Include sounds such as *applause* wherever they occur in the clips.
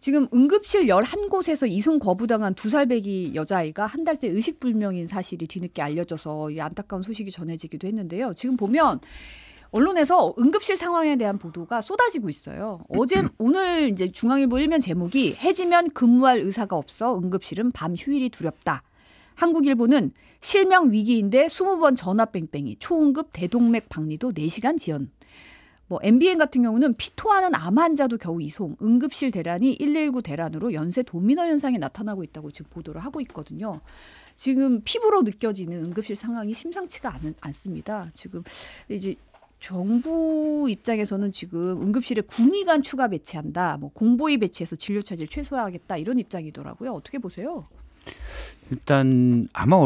지금 응급실 열 한 곳에서 이송 거부당한 두 살배기 여자아이가 한 달째 의식불명인 사실이 뒤늦게 알려져서 이 안타까운 소식이 전해지기도 했는데요. 지금 보면 언론에서 응급실 상황에 대한 보도가 쏟아지고 있어요. 어제 음. 오늘 이제 중앙일보 일면 제목이 해지면 근무할 의사가 없어 응급실은 밤 휴일이 두렵다. 한국일보는 실명 위기인데 20번 전화 뺑뺑이 초응급 대동맥 박리도 4시간 지연. 뭐 MBN 같은 경우는 피토하는 암 환자도 겨우 이송, 응급실 대란이 119 대란으로 연쇄 도미너 현상이 나타나고 있다고 지금 보도를 하고 있거든요. 지금 피부로 느껴지는 응급실 상황이 심상치가 않, 않습니다. 지금 이제 정부 입장에서는 지금 응급실에 군의관 추가 배치한다, 뭐 공보위 배치해서 진료 차질 최소화하겠다 이런 입장이더라고요. 어떻게 보세요? 일단 아마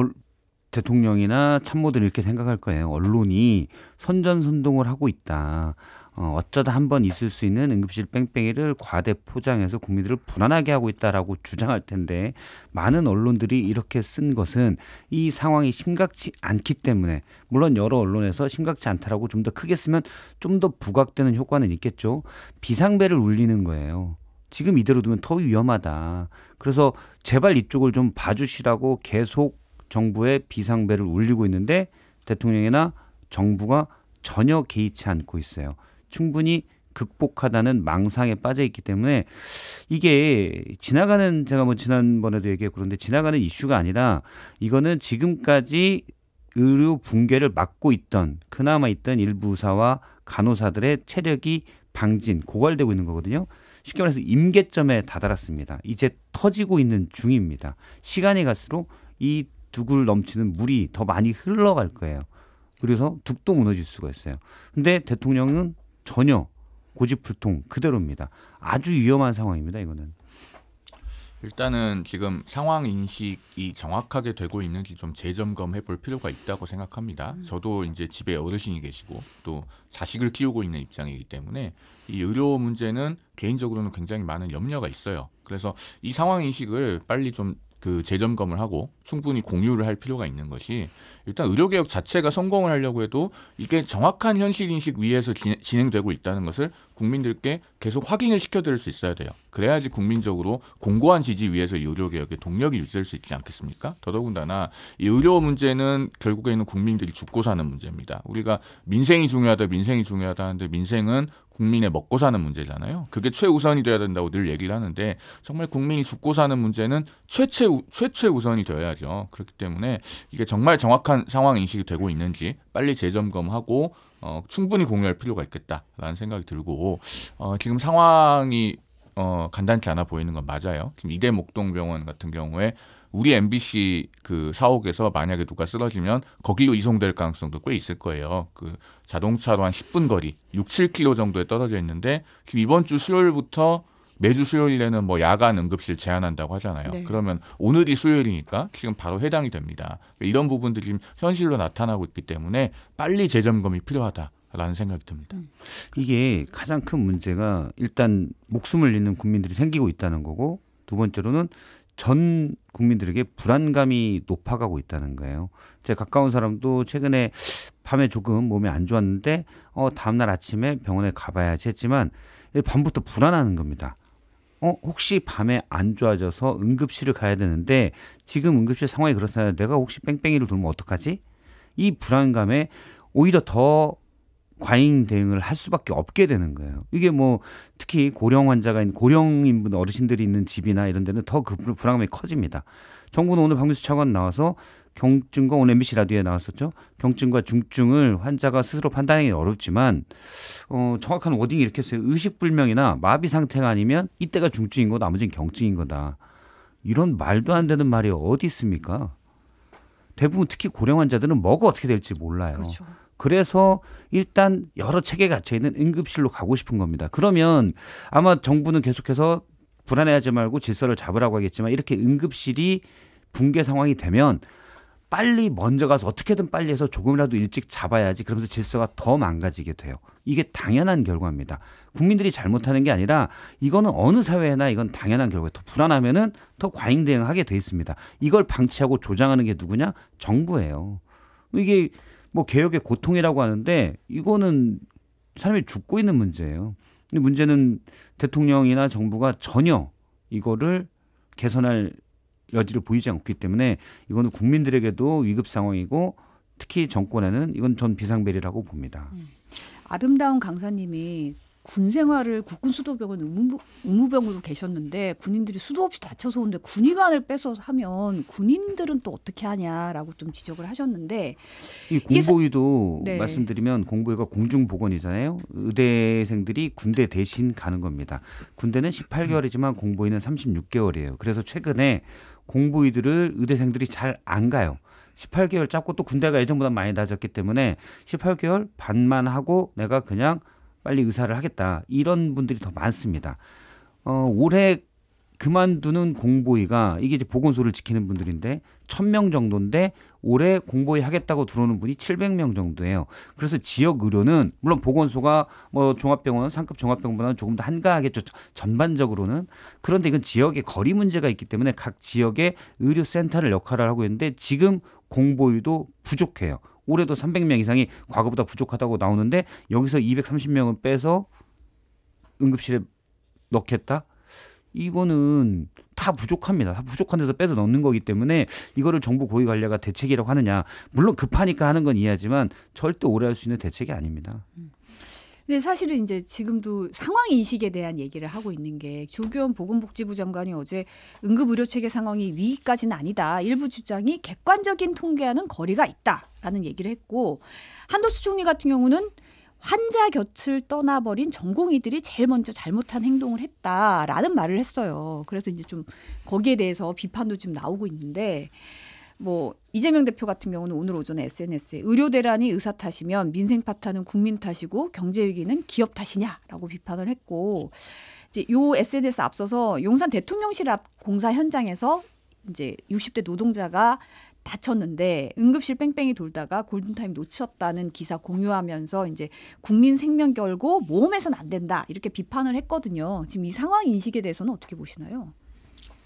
대통령이나 참모들 이렇게 생각할 거예요. 언론이 선전선동을 하고 있다. 어, 어쩌다 한 번 있을 수 있는 응급실 뺑뺑이를 과대 포장해서 국민들을 불안하게 하고 있다라고 주장할 텐데 많은 언론들이 이렇게 쓴 것은 이 상황이 심각치 않기 때문에 물론 여러 언론에서 심각치 않다라고 좀 더 크게 쓰면 좀 더 부각되는 효과는 있겠죠. 비상벨을 울리는 거예요. 지금 이대로 두면 더 위험하다. 그래서 제발 이쪽을 좀 봐주시라고 계속 정부의 비상벨을 울리고 있는데 대통령이나 정부가 전혀 개의치 않고 있어요. 충분히 극복하다는 망상에 빠져 있기 때문에 이게 지나가는 제가 뭐 지난번에도 얘기했고 그런데 지나가는 이슈가 아니라 이거는 지금까지 의료 붕괴를 막고 있던 그나마 있던 일부 의사와 간호사들의 체력이 방진 고갈되고 있는 거거든요. 쉽게 말해서 임계점에 다다랐습니다. 이제 터지고 있는 중입니다. 시간이 갈수록 이 두굴 넘치는 물이 더 많이 흘러갈 거예요. 그래서 둑도 무너질 수가 있어요. 근데 대통령은 전혀 고집불통 그대로입니다. 아주 위험한 상황입니다. 이거는. 일단은 지금 상황 인식이 정확하게 되고 있는지 좀 재점검해 볼 필요가 있다고 생각합니다. 음. 저도 이제 집에 어르신이 계시고 또 자식을 키우고 있는 입장이기 때문에 이 의료 문제는 개인적으로는 굉장히 많은 염려가 있어요. 그래서 이 상황 인식을 빨리 좀그 재점검을 하고 충분히 공유를 할 필요가 있는 것이 일단 의료개혁 자체가 성공을 하려고 해도 이게 정확한 현실인식 위에서 진행되고 있다는 것을 국민들께 계속 확인을 시켜드릴 수 있어야 돼요. 그래야지 국민적으로 공고한 지지 위에서 의료개혁의 동력이 유지될 수 있지 않겠습니까? 더더군다나 이 의료 문제는 결국에는 국민들이 죽고 사는 문제입니다. 우리가 민생이 중요하다, 민생이 중요하다 하는데 민생은 국민의 먹고 사는 문제잖아요. 그게 최우선이 돼야 된다고 늘 얘기를 하는데 정말 국민이 죽고 사는 문제는 최최 최최 우선이 되어야죠. 그렇기 때문에 이게 정말 정확한 심각한 상황 인식이 되고 있는지 빨리 재점검하고 어, 충분히 공유할 필요가 있겠다라는 생각이 들고 어, 지금 상황이 어, 간단치 않아 보이는 건 맞아요. 지금 이대 목동병원 같은 경우에 우리 MBC 그 사옥에서 만약에 누가 쓰러지면 거기로 이송될 가능성도 꽤 있을 거예요. 그 자동차로 한 10분 거리, 6, 7km 정도에 떨어져 있는데 지금 이번 주 수요일부터 매주 수요일에는 뭐 야간 응급실 제한한다고 하잖아요. 네. 그러면 오늘이 수요일이니까 지금 바로 해당이 됩니다. 그러니까 이런 부분들이 지금 현실로 나타나고 있기 때문에 빨리 재점검이 필요하다. 라는 생각이 듭니다. 음. 이게 가장 큰 문제가 일단 목숨을 잃는 국민들이 생기고 있다는 거고 두 번째로는 전 국민들에게 불안감이 높아가고 있다는 거예요. 제 가까운 사람도 최근에 밤에 조금 몸이 안 좋았는데 어 다음날 아침에 병원에 가봐야지 했지만 예, 밤부터 불안하는 겁니다. 어, 혹시 밤에 안 좋아져서 응급실을 가야 되는데 지금 응급실 상황이 그렇다. 면 내가 혹시 뺑뺑이를 돌면 어떡하지? 이 불안감에 오히려 더 과잉 대응을 할 수밖에 없게 되는 거예요. 이게 뭐 특히 고령 환자가 있는 고령인 분 어르신들이 있는 집이나 이런 데는 더 그 불안감이 커집니다. 정부는 오늘 박민수 차관 나와서 경증과 오늘 MBC 라디오에 나왔었죠. 경증과 중증을 환자가 스스로 판단하기 어렵지만 어, 정확한 워딩이 이렇게 했어요. 의식불명이나 마비 상태가 아니면 이때가 중증인 거 나머지는 경증인 거다. 이런 말도 안 되는 말이 어디 있습니까? 대부분 특히 고령 환자들은 뭐가 어떻게 될지 몰라요. 그렇죠. 그래서 일단 여러 체계에 갇혀 있는 응급실로 가고 싶은 겁니다. 그러면 아마 정부는 계속해서 불안해하지 말고 질서를 잡으라고 하겠지만 이렇게 응급실이 붕괴 상황이 되면 빨리 먼저 가서 어떻게든 빨리 해서 조금이라도 일찍 잡아야지 그러면서 질서가 더 망가지게 돼요. 이게 당연한 결과입니다. 국민들이 잘못하는 게 아니라 이거는 어느 사회나 이건 당연한 결과. 더 불안하면은 더 과잉 대응하게 돼 있습니다. 이걸 방치하고 조장하는 게 누구냐? 정부예요. 이게 뭐 개혁의 고통이라고 하는데 이거는 사람이 죽고 있는 문제예요. 근데 문제는 대통령이나 정부가 전혀 이거를 개선할 여지를 보이지 않기 때문에 이거는 국민들에게도 위급 상황이고 특히 정권에는 이건 전 비상벨이라고 봅니다. 음. 아름다운 강사님이 군 생활을 국군 수도병원 의무, 의무병으로 계셨는데 군인들이 수도 없이 다쳐서 오는데 군의관을 빼서 하면 군인들은 또 어떻게 하냐라고 좀 지적을 하셨는데 이 공보위도 사... 네. 말씀드리면 공보위가 공중보건이잖아요. 의대생들이 군대 대신 가는 겁니다. 군대는 18개월이지만 공보위는 36개월이에요. 그래서 최근에 공부위들을 의대생들이 잘 안 가요. 18개월 짧고 또 군대가 예전보다 많이 낮았기 때문에 18개월 반만 하고 내가 그냥 빨리 의사를 하겠다 이런 분들이 더 많습니다. 어, 올해 그만두는 공보위가 이게 이제 보건소를 지키는 분들인데 천 명 정도인데 올해 공보위 하겠다고 들어오는 분이 칠백 명 정도예요. 그래서 지역 의료는 물론 보건소가 뭐 종합병원 상급 종합병원보다는 조금 더 한가하겠죠. 전반적으로는 그런데 이건 지역의 거리 문제가 있기 때문에 각 지역의 의료센터를 역할을 하고 있는데 지금 공보위도 부족해요. 올해도 삼백 명 이상이 과거보다 부족하다고 나오는데 여기서 이백 삼십 명은 빼서 응급실에 넣겠다? 이거는 다 부족합니다. 다 부족한 데서 빼서 넣는 거기 때문에 이거를 정부 고위 관리가 대책이라고 하느냐. 물론 급하니까 하는 건 이해하지만 절대 오래 할 수 있는 대책이 아닙니다. 근데 사실은 이제 지금도 상황 인식에 대한 얘기를 하고 있는 게 조교원 보건복지부 장관이 어제 응급의료 체계 상황이 위기까지는 아니다. 일부 주장이 객관적인 통계와는 거리가 있다라는 얘기를 했고 한도수 총리 같은 경우는 환자 곁을 떠나버린 전공의들이 제일 먼저 잘못한 행동을 했다라는 말을 했어요. 그래서 이제 좀 거기에 대해서 비판도 지금 나오고 있는데 뭐 이재명 대표 같은 경우는 오늘 오전에 SNS에 의료 대란이 의사 탓이면 민생 파탄은 국민 탓이고 경제 위기는 기업 탓이냐라고 비판을 했고 이제 요 SNS 앞서서 용산 대통령실 앞 공사 현장에서 이제 60대 노동자가 다쳤는데 응급실 뺑뺑이 돌다가 골든타임 놓쳤다는 기사 공유하면서 이제 국민 생명 결고 모험해선 안 된다 이렇게 비판을 했거든요. 지금 이 상황 인식에 대해서는 어떻게 보시나요?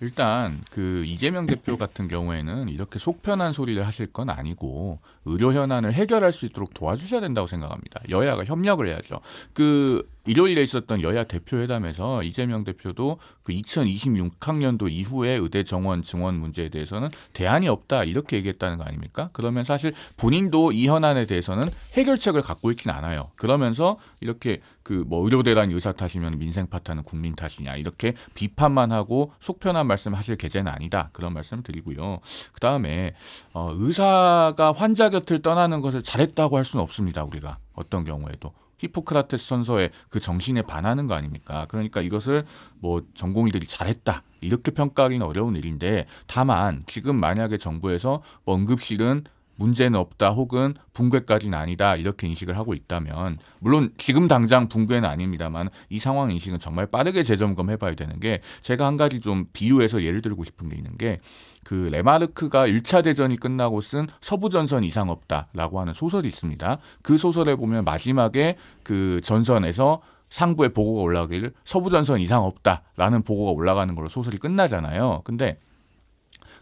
일단 그 이재명 대표 같은 경우에는 이렇게 속편한 소리를 하실 건 아니고 의료 현안을 해결할 수 있도록 도와주셔야 된다고 생각합니다. 여야가 협력을 해야죠. 그 일요일에 있었던 여야 대표회담에서 이재명 대표도 그 2026학년도 이후에 의대 정원 증원 문제에 대해서는 대안이 없다 이렇게 얘기했다는 거 아닙니까? 그러면 사실 본인도 이 현안에 대해서는 해결책을 갖고 있진 않아요. 그러면서 이렇게 그 뭐 의료대란 의사 탓이면 민생 파탄은 국민 탓이냐 이렇게 비판만 하고 속편한 말씀하실 계제는 아니다 그런 말씀 드리고요. 그 다음에 어, 의사가 환자 곁을 떠나는 것을 잘했다고 할 수는 없습니다 우리가 어떤 경우에도 히포크라테스 선서의 그 정신에 반하는 거 아닙니까? 그러니까 이것을 뭐 전공의들이 잘했다 이렇게 평가하기는 어려운 일인데 다만 지금 만약에 정부에서 뭐 응급실은 문제는 없다 혹은 붕괴까지는 아니다 이렇게 인식을 하고 있다면 물론 지금 당장 붕괴는 아닙니다만 이 상황 인식은 정말 빠르게 재점검해 봐야 되는 게 제가 한 가지 좀 비유해서 예를 들고 싶은 게 있는 게 그 레마르크가 1차 대전이 끝나고 쓴 서부 전선 이상 없다라고 하는 소설이 있습니다. 그 소설에 보면 마지막에 그 전선에서 상부에 보고가 올라가기 서부 전선 이상 없다라는 보고가 올라가는 걸로 소설이 끝나잖아요. 근데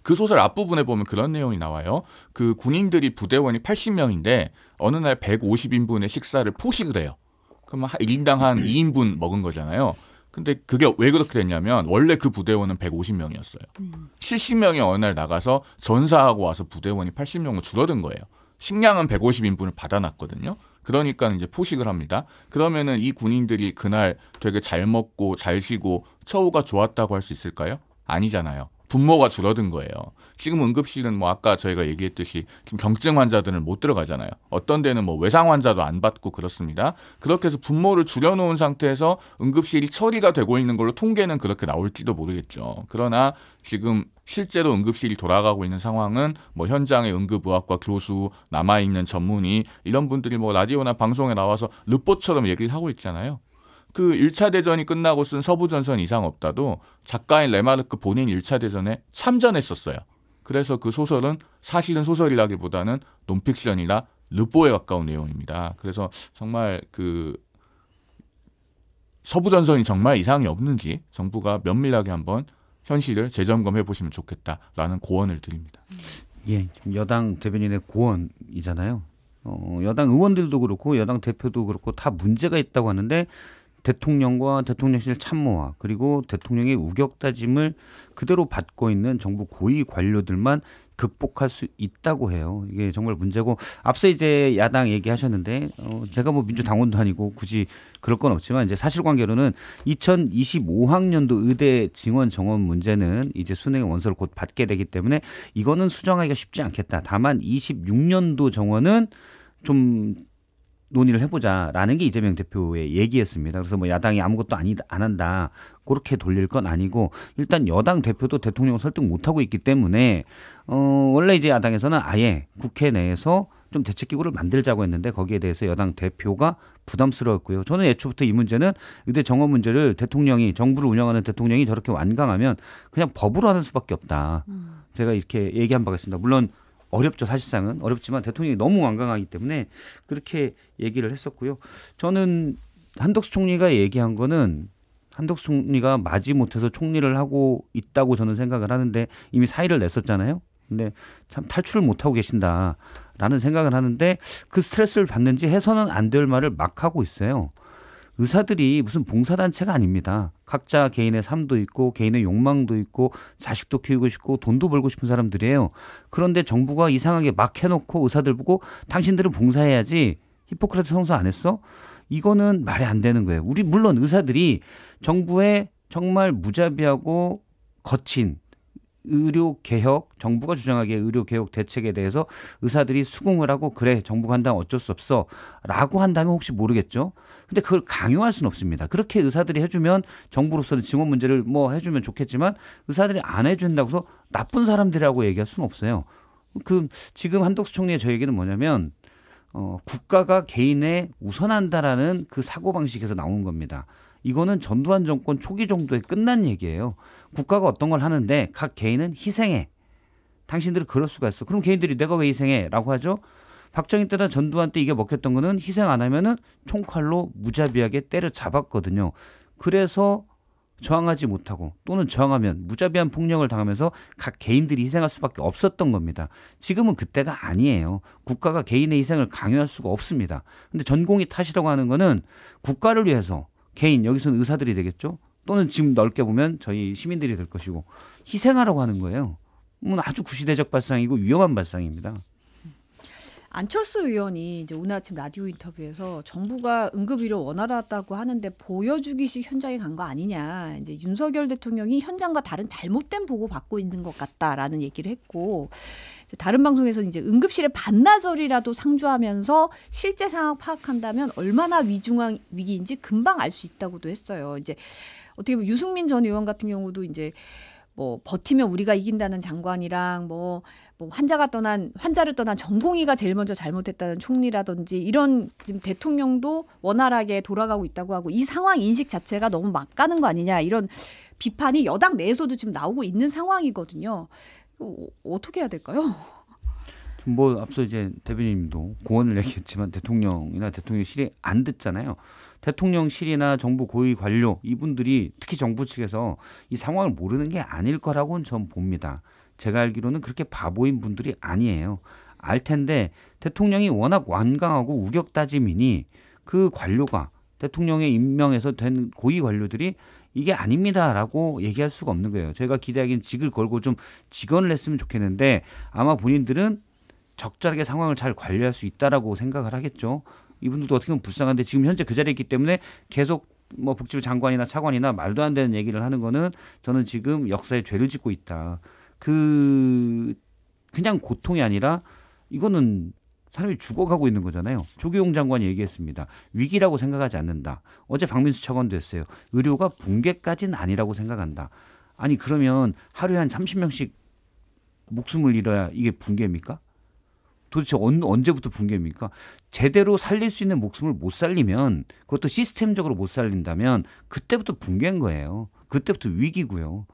그 소설 앞부분에 보면 그런 내용이 나와요. 그 군인들이 부대원이 80명인데 어느 날 150인분의 식사를 포식을 해요. 그러면 1인당 한 2인분 *clears throat* 먹은 거잖아요. 근데 그게 왜 그렇게 됐냐면 원래 그 부대원은 150명이었어요. 70명이 음. 어느 날 나가서 전사하고 와서 부대원이 80명으로 줄어든 거예요. 식량은 150인분을 받아놨거든요. 그러니까 이제 포식을 합니다. 그러면은 이 군인들이 그날 되게 잘 먹고 잘 쉬고 처우가 좋았다고 할 수 있을까요? 아니잖아요. 분모가 줄어든 거예요. 지금 응급실은 뭐 아까 저희가 얘기했듯이 지금 경증 환자들은 못 들어가잖아요. 어떤 데는 뭐 외상 환자도 안 받고 그렇습니다. 그렇게 해서 분모를 줄여놓은 상태에서 응급실이 처리가 되고 있는 걸로 통계는 그렇게 나올지도 모르겠죠. 그러나 지금 실제로 응급실이 돌아가고 있는 상황은 뭐 현장의 응급의학과 교수 남아있는 전문의 이런 분들이 뭐 라디오나 방송에 나와서 르포처럼 얘기를 하고 있잖아요. 그 1차 대전이 끝나고 쓴 서부전선 이상 없다도 작가인 레마르크 본인 1차 대전에 참전했었어요. 그래서 그 소설은 사실은 소설이라기보다는 논픽션이나 르보에 가까운 내용입니다. 그래서 정말 그 서부전선이 정말 이상이 없는지 정부가 면밀하게 한번 현실을 재점검해 보시면 좋겠다라는 고언을 드립니다. 음. 예, 지금 여당 대변인의 고언이잖아요. 어, 여당 의원들도 그렇고 여당 대표도 그렇고 다 문제가 있다고 하는데 대통령과 대통령실 참모와 그리고 대통령의 우격다짐을 그대로 받고 있는 정부 고위 관료들만 극복할 수 있다고 해요. 이게 정말 문제고 앞서 이제 야당 얘기하셨는데 어 제가 뭐 민주당원도 아니고 굳이 그럴 건 없지만 이제 사실관계로는 2025학년도 의대 증원 정원 문제는 이제 순회 원서를 곧 받게 되기 때문에 이거는 수정하기가 쉽지 않겠다. 다만 26년도 정원은 좀 논의를 해보자라는 게 이재명 대표의 얘기였습니다. 그래서 뭐 야당이 아무것도 아니 안 한다 그렇게 돌릴 건 아니고 일단 여당 대표도 대통령 설득 못 하고 있기 때문에 어 원래 이제 야당에서는 아예 국회 내에서 좀 대책기구를 만들자고 했는데 거기에 대해서 여당 대표가 부담스러웠고요. 저는 애초부터 이 문제는 의대 정원 문제를 대통령이 정부를 운영하는 대통령이 저렇게 완강하면 그냥 법으로 하는 수밖에 없다. 음. 제가 이렇게 얘기한 바가 있습니다. 물론 어렵죠 사실상은 어렵지만 대통령이 너무 완강하기 때문에 그렇게 얘기를 했었고요. 저는 한덕수 총리가 얘기한 거는 한덕수 총리가 마지못해서 총리를 하고 있다고 저는 생각을 하는데 이미 사의를 냈었잖아요. 근데 참 탈출을 못하고 계신다라는 생각을 하는데 그 스트레스를 받는지 해서는 안 될 말을 막 하고 있어요. 의사들이 무슨 봉사단체가 아닙니다. 각자 개인의 삶도 있고 개인의 욕망도 있고 자식도 키우고 싶고 돈도 벌고 싶은 사람들이에요. 그런데 정부가 이상하게 막 해놓고 의사들 보고 당신들은 봉사해야지 히포크라테 성서 안 했어? 이거는 말이 안 되는 거예요. 우리 물론 의사들이 정부의 정말 무자비하고 거친 의료 개혁 정부가 주장하기에 의료 개혁 대책에 대해서 의사들이 수긍을 하고 그래 정부간 한다면 어쩔 수 없어라고 한다면 혹시 모르겠죠. 근데 그걸 강요할 수는 없습니다. 그렇게 의사들이 해주면 정부로서는 증언 문제를 뭐 해주면 좋겠지만 의사들이 안 해준다고 해서 나쁜 사람들이라고 얘기할 수는 없어요. 그 지금 한덕수 총리의 저 얘기는 뭐냐면 어, 국가가 개인에 우선한다라는 그 사고 방식에서 나온 겁니다. 이거는 전두환 정권 초기 정도에 끝난 얘기예요. 국가가 어떤 걸 하는데 각 개인은 희생해. 당신들은 그럴 수가 있어. 그럼 개인들이 내가 왜 희생해? 라고 하죠. 박정희 때나 전두환 때 이게 먹혔던 거는 희생 안 하면은 총칼로 무자비하게 때려잡았거든요. 그래서 저항하지 못하고 또는 저항하면 무자비한 폭력을 당하면서 각 개인들이 희생할 수밖에 없었던 겁니다. 지금은 그때가 아니에요. 국가가 개인의 희생을 강요할 수가 없습니다. 근데 전공이 탓이라고 하는 거는 국가를 위해서 개인 여기서는 의사들이 되겠죠. 또는 지금 넓게 보면 저희 시민들이 될 것이고 희생하라고 하는 거예요. 음, 아주 구시대적 발상이고 위험한 발상입니다. 안철수 의원이 이제 오늘 아침 라디오 인터뷰에서 정부가 응급의료 원활하다고 하는데 보여주기식 현장에 간 거 아니냐. 이제 윤석열 대통령이 현장과 다른 잘못된 보고 받고 있는 것 같다라는 얘기를 했고 다른 방송에서 이제 응급실에 반나절이라도 상주하면서 실제 상황 파악한다면 얼마나 위중한 위기인지 금방 알 수 있다고도 했어요. 이제 어떻게 보면 유승민 전 의원 같은 경우도 이제 뭐 버티면 우리가 이긴다는 장관이랑 뭐, 뭐 환자가 떠난 환자를 떠난 전공의가 제일 먼저 잘못했다는 총리라든지 이런 지금 대통령도 원활하게 돌아가고 있다고 하고 이 상황 인식 자체가 너무 막가는 거 아니냐 이런 비판이 여당 내에서도 지금 나오고 있는 상황이거든요. 어, 어떻게 해야 될까요? 뭐 앞서 이제 대변인님도 공언을 얘기했지만 대통령이나 대통령실이 안 듣잖아요. 대통령실이나 정부 고위 관료 이분들이 특히 정부 측에서 이 상황을 모르는 게 아닐 거라고는 전 봅니다. 제가 알기로는 그렇게 바보인 분들이 아니에요. 알 텐데 대통령이 워낙 완강하고 우격다짐이니 그 관료가 대통령의 임명에서 된 고위 관료들이 이게 아닙니다라고 얘기할 수가 없는 거예요. 저희가 기대하기엔 직을 걸고 좀 직언을 했으면 좋겠는데 아마 본인들은 적절하게 상황을 잘 관리할 수 있다라고 생각을 하겠죠. 이분들도 어떻게 보면 불쌍한데 지금 현재 그 자리에 있기 때문에 계속 뭐 복지부 장관이나 차관이나 말도 안 되는 얘기를 하는 거는 저는 지금 역사에 죄를 짓고 있다. 그 그냥 고통이 아니라 이거는 사람이 죽어가고 있는 거잖아요. 조기용 장관이 얘기했습니다. 위기라고 생각하지 않는다. 어제 박민수 차관도 했어요. 의료가 붕괴까지는 아니라고 생각한다. 아니 그러면 하루에 한 30명씩 목숨을 잃어야 이게 붕괴입니까? 도대체 언, 언제부터 붕괴입니까? 제대로 살릴 수 있는 목숨을 못 살리면 그것도 시스템적으로 못 살린다면 그때부터 붕괴인 거예요. 그때부터 위기고요.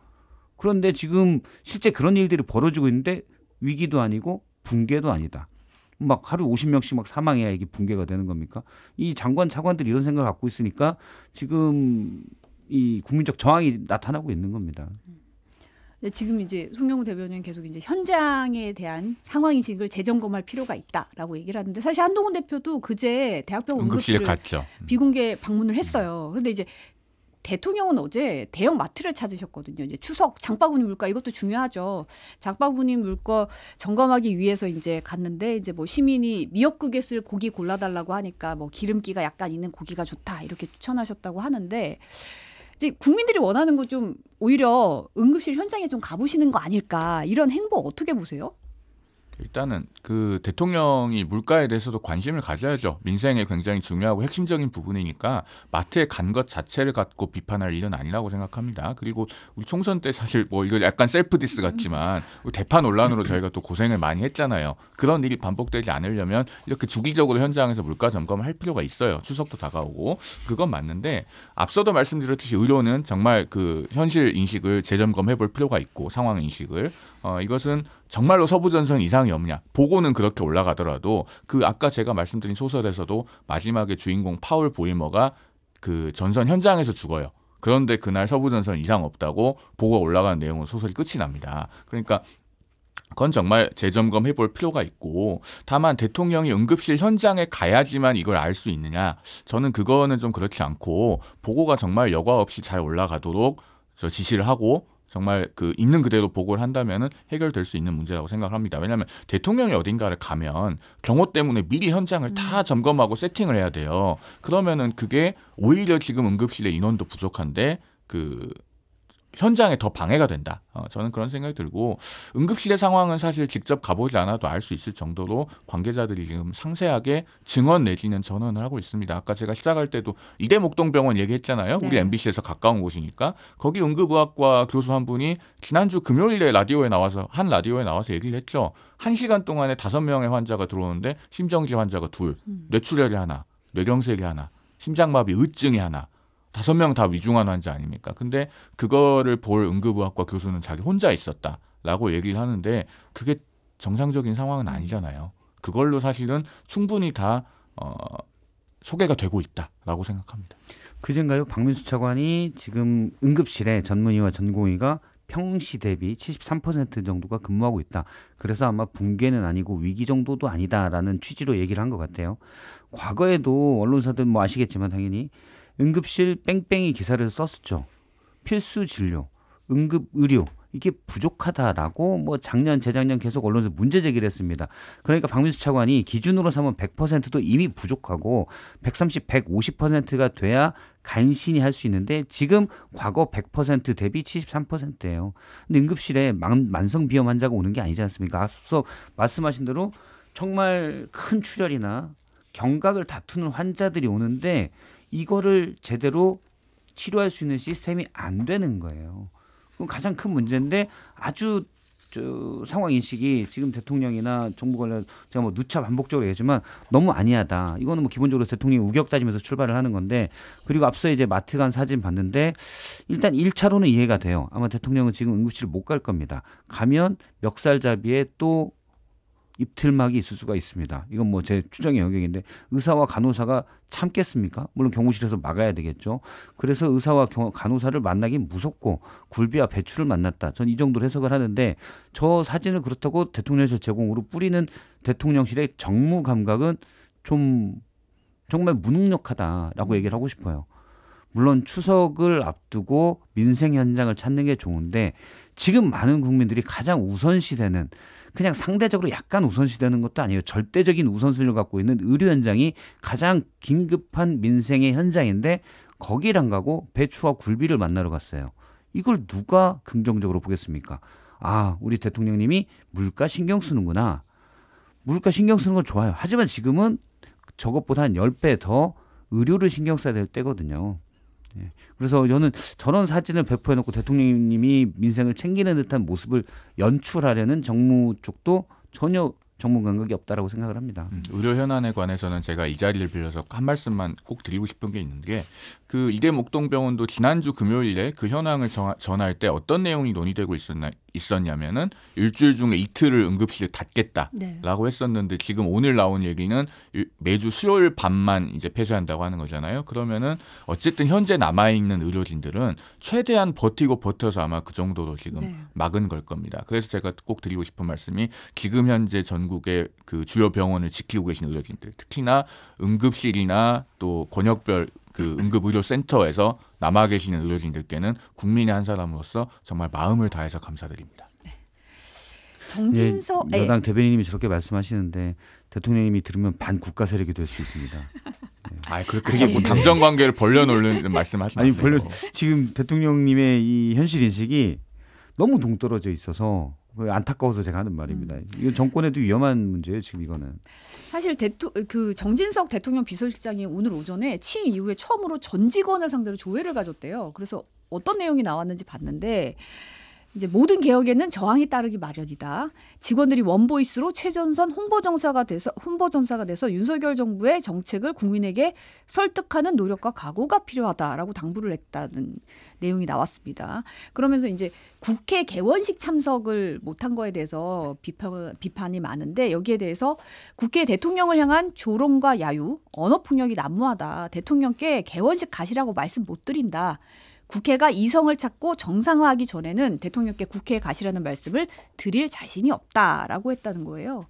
그런데 지금 실제 그런 일들이 벌어지고 있는데 위기도 아니고 붕괴도 아니다. 막 하루 50명씩 막 사망해야 이게 붕괴가 되는 겁니까? 이 장관 차관들이 이런 생각을 갖고 있으니까 지금 이 국민적 저항이 나타나고 있는 겁니다. 예, 지금 이제 송영우 대변인 계속 이제 현장에 대한 상황 인식을 재점검할 필요가 있다라고 얘기를 하는데 사실 한동훈 대표도 그제 대학병원 응급실을 갔죠. 비공개 방문을 했어요. 근데 이제 대통령은 어제 대형 마트를 찾으셨거든요. 이제 추석 장바구니 물가 이것도 중요하죠. 장바구니 물가 점검하기 위해서 이제 갔는데 이제 뭐 시민이 미역국에 쓸 고기 골라달라고 하니까 뭐 기름기가 약간 있는 고기가 좋다 이렇게 추천하셨다고 하는데 이제 국민들이 원하는 거 좀 오히려 응급실 현장에 좀 가보시는 거 아닐까 이런 행보 어떻게 보세요? 일단은 그 대통령이 물가에 대해서도 관심을 가져야죠. 민생에 굉장히 중요하고 핵심적인 부분이니까 마트에 간 것 자체를 갖고 비판할 일은 아니라고 생각합니다. 그리고 우리 총선 때 사실 뭐 이거 약간 셀프 디스 같지만 대파 논란으로 저희가 또 고생을 많이 했잖아요. 그런 일이 반복되지 않으려면 이렇게 주기적으로 현장에서 물가 점검을 할 필요가 있어요. 추석도 다가오고 그건 맞는데 앞서도 말씀드렸듯이 의료는 정말 그 현실 인식을 재점검해 볼 필요가 있고 상황 인식을 어 이것은 정말로 서부 전선 이상이 없냐? 보고는 그렇게 올라가더라도 그 아까 제가 말씀드린 소설에서도 마지막에 주인공 파울 보일머가 그 전선 현장에서 죽어요. 그런데 그날 서부 전선 이상 없다고 보고 올라간 내용은 소설이 끝이 납니다. 그러니까 그건 정말 재점검해 볼 필요가 있고 다만 대통령이 응급실 현장에 가야지만 이걸 알 수 있느냐 저는 그거는 좀 그렇지 않고 보고가 정말 여과 없이 잘 올라가도록 저 지시를 하고 정말 그 있는 그대로 보고를 한다면 해결될 수 있는 문제라고 생각합니다. 왜냐하면 대통령이 어딘가를 가면 경호 때문에 미리 현장을 음. 다 점검하고 세팅을 해야 돼요. 그러면은 그게 오히려 지금 응급실의 인원도 부족한데 그 현장에 더 방해가 된다. 어, 저는 그런 생각이 들고 응급실의 상황은 사실 직접 가보지 않아도 알 수 있을 정도로 관계자들이 지금 상세하게 증언 내지는 전언을 하고 있습니다. 아까 제가 시작할 때도 이대 목동병원 얘기했잖아요. 네. 우리 MBC에서 가까운 곳이니까 거기 응급의학과 교수 한 분이 지난주 금요일에 라디오에 나와서 한 라디오에 나와서 얘기를 했죠. 한 시간 동안에 다섯 명의 환자가 들어오는데 심정지 환자가 둘, 음. 뇌출혈이 하나, 뇌경색이 하나, 심장마비 의증이 하나. 다섯 명 다 위중한 환자 아닙니까? 근데 그거를 볼 응급의학과 교수는 자기 혼자 있었다라고 얘기를 하는데 그게 정상적인 상황은 아니잖아요. 그걸로 사실은 충분히 다 어, 소개가 되고 있다라고 생각합니다. 그젠가요? 박민수 차관이 지금 응급실에 전문의와 전공의가 평시 대비 73% 정도가 근무하고 있다. 그래서 아마 붕괴는 아니고 위기 정도도 아니다라는 취지로 얘기를 한 것 같아요. 과거에도 언론사들 뭐 아시겠지만 당연히 응급실 뺑뺑이 기사를 썼었죠. 필수 진료, 응급 의료 이게 부족하다라고 뭐 작년 재작년 계속 언론에서 문제 제기를 했습니다. 그러니까 박민수 차관이 기준으로 삼은 100%도 이미 부족하고 130, 150%가 돼야 간신히 할 수 있는데 지금 과거 100% 대비 73%예요. 근데 응급실에 만성 비염 환자가 오는 게 아니지 않습니까? 앞서 말씀하신 대로 정말 큰 출혈이나 경각을 다투는 환자들이 오는데 이거를 제대로 치료할 수 있는 시스템이 안 되는 거예요. 그건 가장 큰 문제인데 아주 저 상황 인식이 지금 대통령이나 정부 관련 제가 뭐 누차 반복적으로 얘기하지만 너무 아니하다. 이거는 뭐 기본적으로 대통령이 우격 따지면서 출발을 하는 건데 그리고 앞서 이제 마트 간 사진 봤는데 일단 1차로는 이해가 돼요. 아마 대통령은 지금 응급실 못 갈 겁니다. 가면 멱살잡이에 또 입틀막이 있을 수가 있습니다. 이건 뭐 제 추정의 영역인데 의사와 간호사가 참겠습니까? 물론 경호실에서 막아야 되겠죠. 그래서 의사와 간호사를 만나긴 무섭고 굴비와 배추를 만났다. 전 이 정도로 해석을 하는데 저 사진을 그렇다고 대통령실 제공으로 뿌리는 대통령실의 정무 감각은 좀 정말 무능력하다라고 얘기를 하고 싶어요. 물론 추석을 앞두고 민생 현장을 찾는 게 좋은데 지금 많은 국민들이 가장 우선시되는 그냥 상대적으로 약간 우선시되는 것도 아니에요. 절대적인 우선순위를 갖고 있는 의료 현장이 가장 긴급한 민생의 현장인데 거길 안 가고 배추와 굴비를 만나러 갔어요. 이걸 누가 긍정적으로 보겠습니까? 아, 우리 대통령님이 물가 신경 쓰는구나. 물가 신경 쓰는 건 좋아요. 하지만 지금은 저것보다 한 10배 더 의료를 신경 써야 될 때거든요. 예. 그래서 저는 저런 사진을 배포해놓고 대통령님이 민생을 챙기는 듯한 모습을 연출하려는 정무 쪽도 전혀 정무 감각이 없다라고 생각을 합니다. 음, 의료 현안에 관해서는 제가 이 자리를 빌려서 한 말씀만 꼭 드리고 싶은 게 있는 게그 이대 목동병원도 지난주 금요일에 그 현황을 전할 때 어떤 내용이 논의되고 있었나 있었냐면은 일주일 중에 이틀을 응급실에 닫겠다라고 네. 했었는데 지금 오늘 나온 얘기는 매주 수요일 밤만 이제 폐쇄한다고 하는 거잖아요. 그러면은 어쨌든 현재 남아 있는 의료진들은 최대한 버티고 버텨서 아마 그 정도로 지금 네. 막은 걸 겁니다. 그래서 제가 꼭 드리고 싶은 말씀이 지금 현재 전국의 그 주요 병원을 지키고 계신 의료진들 특히나 응급실이나 또 권역별 그 응급의료센터에서 남아 계시는 의료진들께는 국민의 한 사람으로서 정말 마음을 다해서 감사드립니다. 네. 정진석 예, 여당 예. 대변인님이 저렇게 말씀하시는데 대통령님이 들으면 반국가 세력이 될 수 있습니다. 네. 아, 그렇게 뭐 감정 관계를 벌려놓는 말씀하시는 아니 벌려 지금 대통령님의 이 현실 인식이 너무 동떨어져 있어서 그 안타까워서 제가 하는 말입니다. 음. 이거 정권에도 위험한 문제예요, 지금 이거는. 사실 대토, 그 정진석 대통령 비서실장이 오늘 오전에 취임 이후에 처음으로 전 직원을 상대로 조회를 가졌대요. 그래서 어떤 내용이 나왔는지 봤는데 이제 모든 개혁에는 저항이 따르기 마련이다. 직원들이 원보이스로 최전선 홍보정사가 돼서 홍보전사가 돼서 윤석열 정부의 정책을 국민에게 설득하는 노력과 각오가 필요하다라고 당부를 했다는 내용이 나왔습니다. 그러면서 이제 국회 개원식 참석을 못한 거에 대해서 비판 비판이 많은데 여기에 대해서 국회 대통령을 향한 조롱과 야유, 언어 폭력이 난무하다. 대통령께 개원식 가시라고 말씀 못 드린다. 국회가 이성을 찾고 정상화하기 전에는 대통령께 국회에 가시라는 말씀을 드릴 자신이 없다라고 했다는 거예요.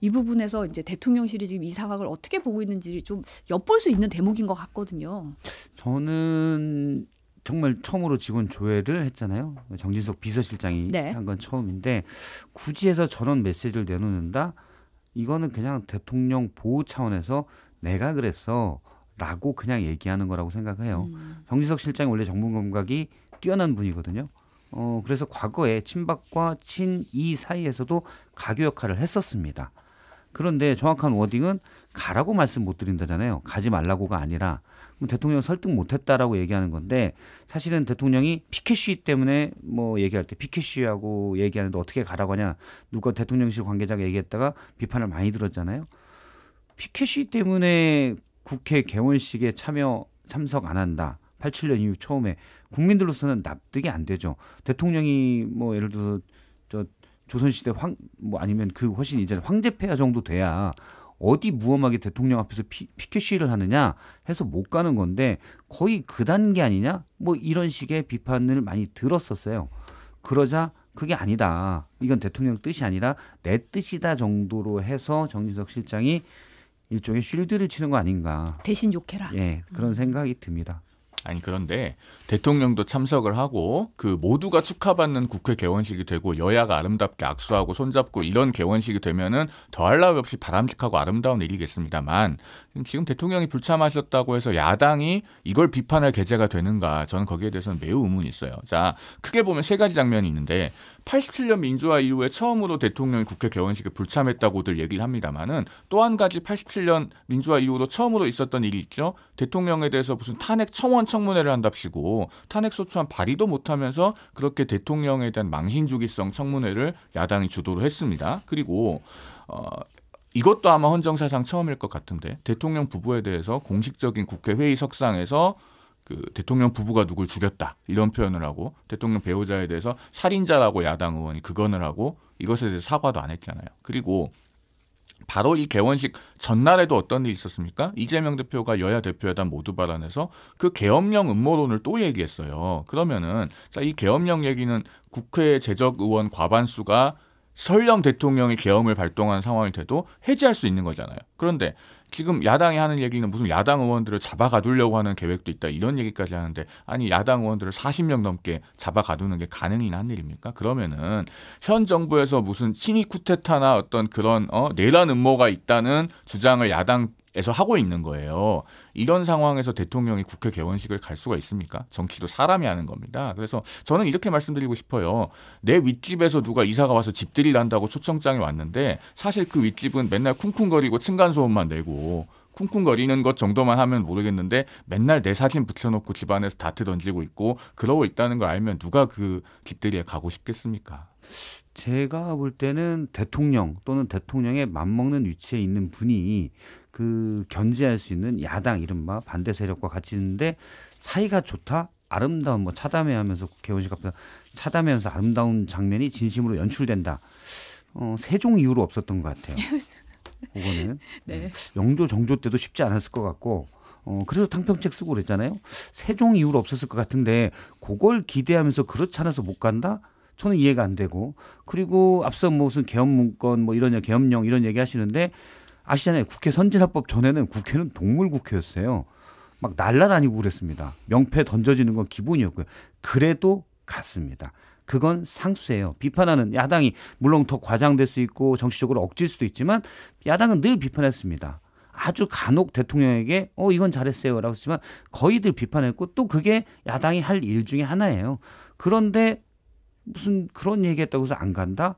이 부분에서 이제 대통령실이 지금 이 상황을 어떻게 보고 있는지 좀 엿볼 수 있는 대목인 것 같거든요. 저는 정말 처음으로 직원 조회를 했잖아요. 정진석 비서실장이 네. 한건 처음인데 굳이 해서 저런 메시지를 내놓는다? 이거는 그냥 대통령 보호 차원에서 내가 그랬어. 라고 그냥 얘기하는 거라고 생각해요. 음. 정진석 실장이 원래 정부 감각이 뛰어난 분이거든요. 어, 그래서 과거에 친박과 친이 사이에서도 가교 역할을 했었습니다. 그런데 정확한 워딩은 가라고 말씀 못 드린다잖아요. 가지 말라고가 아니라 대통령 설득 못했다라고 얘기하는 건데 사실은 대통령이 피켓시 때문에 뭐 얘기할 때피켓시하고 얘기하는데 어떻게 가라고 하냐 누가 대통령실 관계자가 얘기했다가 비판을 많이 들었잖아요. 피켓시 때문에 국회 개원식에 참여 참석 안 한다. 87년 이후 처음에 국민들로서는 납득이 안 되죠. 대통령이 뭐 예를 들어서 저 조선시대 황뭐 아니면 그 훨씬 이제 황제폐하 정도 돼야 어디 무엄하게 대통령 앞에서 피, 피켓 시위를 하느냐 해서 못 가는 건데 거의 그 단계 아니냐 뭐 이런 식의 비판을 많이 들었었어요. 그러자 그게 아니다. 이건 대통령 뜻이 아니라 내 뜻이다 정도로 해서 정진석 실장이 일종의 쉴드를 치는 거 아닌가. 대신 욕해라. 예, 그런 음. 생각이 듭니다. 아니 그런데 대통령도 참석을 하고 그 모두가 축하받는 국회 개원식이 되고 여야가 아름답게 악수하고 손잡고 이런 개원식이 되면은 더할 나위 없이 바람직하고 아름다운 일이겠습니다만 지금 대통령이 불참하셨다고 해서 야당이 이걸 비판할 계제가 되는가 저는 거기에 대해서는 매우 의문이 있어요. 자 크게 보면 세 가지 장면이 있는데 87년 민주화 이후에 처음으로 대통령이 국회 개원식에 불참했다고들 얘기를 합니다만은 또 한 가지 87년 민주화 이후로 처음으로 있었던 일이 있죠. 대통령에 대해서 무슨 탄핵 청원 청문회를 한답시고 탄핵 소추안 발의도 못하면서 그렇게 대통령에 대한 망신주기성 청문회를 야당이 주도를 했습니다. 그리고 어, 이것도 아마 헌정사상 처음일 것 같은데 대통령 부부에 대해서 공식적인 국회 회의석상에서 그 대통령 부부가 누굴 죽였다 이런 표현을 하고 대통령 배우자에 대해서 살인자라고 야당 의원이 그언을 하고 이것에 대해서 사과도 안 했잖아요. 그리고 바로 이 개원식 전날에도 어떤 일이 있었습니까? 이재명 대표가 여야 대표회담 모두 발언에서 그개엄령 음모론을 또 얘기했어요. 그러면은 자, 이개엄령 얘기는 국회 재적 의원 과반수가 설령 대통령이 계엄을 발동한 상황이 돼도 해지할수 있는 거잖아요. 그런데 지금 야당이 하는 얘기는 무슨 야당 의원들을 잡아가두려고 하는 계획도 있다 이런 얘기까지 하는데 아니 야당 의원들을 40명 넘게 잡아가두는 게 가능이나 한 일입니까? 그러면은 현 정부에서 무슨 친위 쿠데타나 어떤 그런 어, 내란 음모가 있다는 주장을 야당 에서 하고 있는 거예요. 이런 상황에서 대통령이 국회 개원식을 갈 수가 있습니까? 정치도 사람이 하는 겁니다. 그래서 저는 이렇게 말씀드리고 싶어요. 내 윗집에서 누가 이사가 와서 집들이를 한다고 초청장이 왔는데 사실 그 윗집은 맨날 쿵쿵거리고 층간소음만 내고 쿵쿵거리는 것 정도만 하면 모르겠는데 맨날 내 사진 붙여놓고 집안에서 다트 던지고 있고 그러고 있다는 걸 알면 누가 그 집들이에 가고 싶겠습니까? 제가 볼 때는 대통령 또는 대통령의 맞먹는 위치에 있는 분이 그 견제할 수 있는 야당 이른바 반대 세력과 같이 있는데 사이가 좋다 아름다운 뭐 차담회 하면서 개회의원실 앞에서 차담회 하면서 아름다운 장면이 진심으로 연출된다. 어, 세종 이후로 없었던 것 같아요. *laughs* 그거는 네. 네. 영조 정조 때도 쉽지 않았을 것 같고 어, 그래서 탕평책 쓰고 그랬잖아요. 세종 이후로 없었을 것 같은데 그걸 기대하면서 그렇지 않아서 못 간다? 저는 이해가 안 되고 그리고 앞서 무슨 개헌 문건 뭐 이런 개헌령 이런 얘기 하시는데 아시잖아요. 국회 선진화법 전에는 국회는 동물 국회였어요. 막 날라다니고 그랬습니다. 명패 던져지는 건 기본이었고요. 그래도 갔습니다. 그건 상수예요. 비판하는 야당이 물론 더 과장될 수 있고 정치적으로 억질 수도 있지만 야당은 늘 비판했습니다. 아주 간혹 대통령에게 어 이건 잘했어요라고 했지만 거의들 비판했고 또 그게 야당이 할 일 중에 하나예요. 그런데 무슨 그런 얘기했다고 해서 안 간다?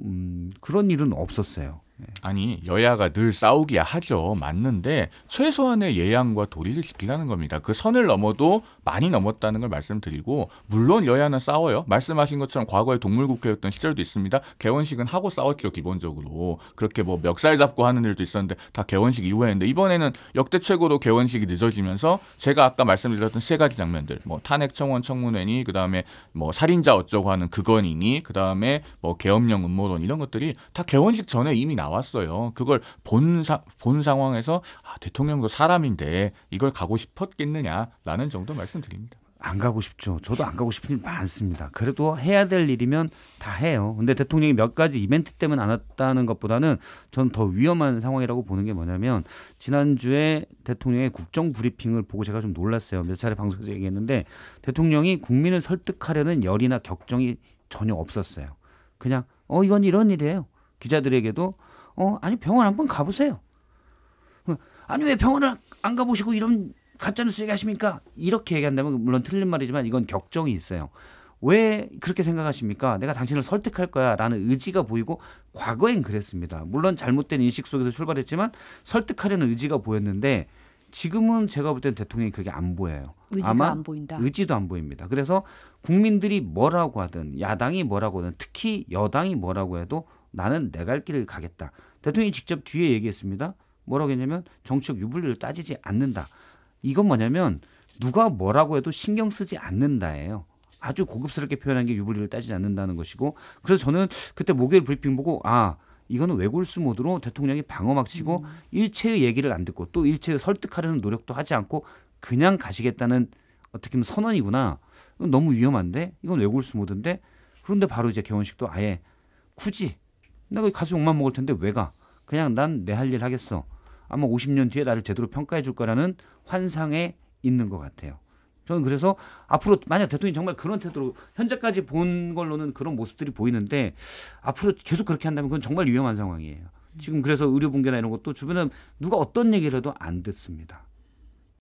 음, 그런 일은 없었어요. 아니 여야가 늘 싸우기야 하죠 맞는데 최소한의 예양과 도리를 지키라는 겁니다 그 선을 넘어도 많이 넘었다는 걸 말씀드리고 물론 여야는 싸워요 말씀하신 것처럼 과거에 동물국회였던 시절도 있습니다 개원식은 하고 싸웠죠 기본적으로 그렇게 뭐 멱살 잡고 하는 일도 있었는데 다 개원식 이후에 했는데 이번에는 역대 최고로 개원식이 늦어지면서 제가 아까 말씀드렸던 세 가지 장면들 뭐 탄핵 청원 청문회니 그다음에 뭐 살인자 어쩌고 하는 그건이니 그다음에 뭐 계엄령 음모론 이런 것들이 다 개원식 전에 이미 나 나왔어요. 그걸 본, 사, 본 상황에서 아, 대통령도 사람인데 이걸 가고 싶었겠느냐라는 정도 말씀드립니다. 안 가고 싶죠. 저도 안 가고 싶은 일 많습니다. 그래도 해야 될 일이면 다 해요. 근데 대통령이 몇 가지 이벤트 때문에 안 왔다는 것보다는 전더 위험한 상황이라고 보는 게 뭐냐면 지난주에 대통령의 국정 브리핑을 보고 제가 좀 놀랐어요. 몇 차례 방송에서 얘기했는데 대통령이 국민을 설득하려는 열이나 격정이 전혀 없었어요. 그냥 어 이건 이런 일이에요. 기자들에게도 어, 아니 병원 한번 가보세요. 어, 아니 왜 병원을 안 가보시고 이런 가짜뉴스 얘기하십니까? 이렇게 얘기한다면 물론 틀린 말이지만 이건 격정이 있어요. 왜 그렇게 생각하십니까? 내가 당신을 설득할 거야 라는 의지가 보이고 과거엔 그랬습니다. 물론 잘못된 인식 속에서 출발했지만 설득하려는 의지가 보였는데 지금은 제가 볼 때는 대통령이 그게 안 보여요. 아마 안 의지도 안 보입니다. 그래서 국민들이 뭐라고 하든 야당이 뭐라고 하든 특히 여당이 뭐라고 해도 나는 내 갈 길을 가겠다. 대통령이 직접 뒤에 얘기했습니다. 뭐라고 했냐면 정치적 유불리를 따지지 않는다. 이건 뭐냐면 누가 뭐라고 해도 신경 쓰지 않는다예요. 아주 고급스럽게 표현한 게 유불리를 따지지 않는다는 것이고 그래서 저는 그때 목요일 브리핑 보고 아 이거는 외골수 모드로 대통령이 방어막 치고 음. 일체의 얘기를 안 듣고 또 일체의 설득하려는 노력도 하지 않고 그냥 가시겠다는 어떻게 보면 선언이구나. 이건 너무 위험한데 이건 외골수 모드인데 그런데 바로 이제 개원식도 아예 굳이 내가 가수 욕만 먹을 텐데 왜 가? 그냥 난 내 할 일 하겠어. 아마 50년 뒤에 나를 제대로 평가해 줄 거라는 환상에 있는 것 같아요. 저는 그래서 앞으로 만약 대통령이 정말 그런 태도로 현재까지 본 걸로는 그런 모습들이 보이는데 앞으로 계속 그렇게 한다면 그건 정말 위험한 상황이에요. 지금 그래서 의료 붕괴나 이런 것도 주변에 누가 어떤 얘기를 해도 안 듣습니다.